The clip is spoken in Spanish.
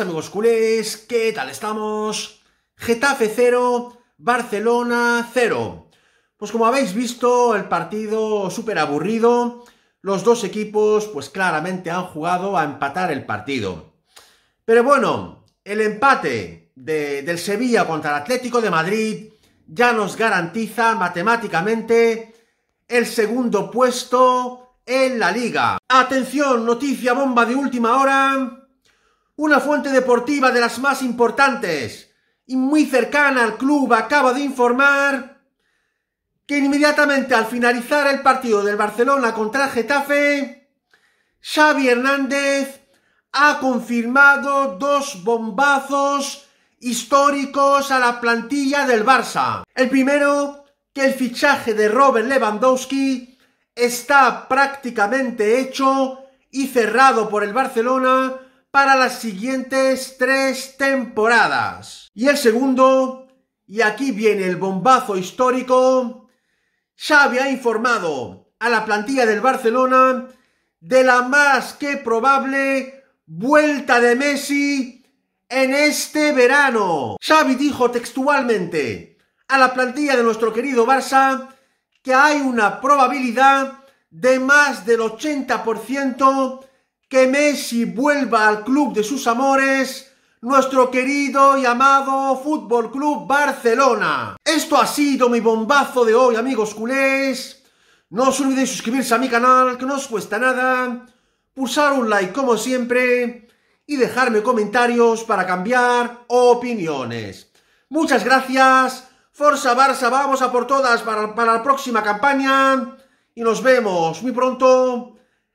amigos culés, ¿qué tal estamos? Getafe 0, Barcelona 0. Pues como habéis visto, el partido súper aburrido, los dos equipos pues claramente han jugado a empatar el partido. Pero bueno, el empate del Sevilla contra el Atlético de Madrid ya nos garantiza matemáticamente el segundo puesto en la liga. Atención, noticia bomba de última hora. Una fuente deportiva de las más importantes y muy cercana al club acaba de informar que inmediatamente al finalizar el partido del Barcelona contra Getafe, Xavi Hernández ha confirmado dos bombazos históricos a la plantilla del Barça. El primero, que el fichaje de Robert Lewandowski está prácticamente hecho y cerrado por el Barcelona para las siguientes tres temporadas. Y el segundo, y aquí viene el bombazo histórico, Xavi ha informado a la plantilla del Barcelona de la más que probable vuelta de Messi en este verano. Xavi dijo textualmente a la plantilla de nuestro querido Barça que hay una probabilidad de más del 80% que Messi vuelva al club de sus amores, nuestro querido y amado Fútbol Club Barcelona. Esto ha sido mi bombazo de hoy, amigos culés. No os olvidéis suscribirse a mi canal, que no os cuesta nada. Pulsar un like como siempre y dejarme comentarios para cambiar opiniones. Muchas gracias. Forza Barça, vamos a por todas para la próxima campaña. Y nos vemos muy pronto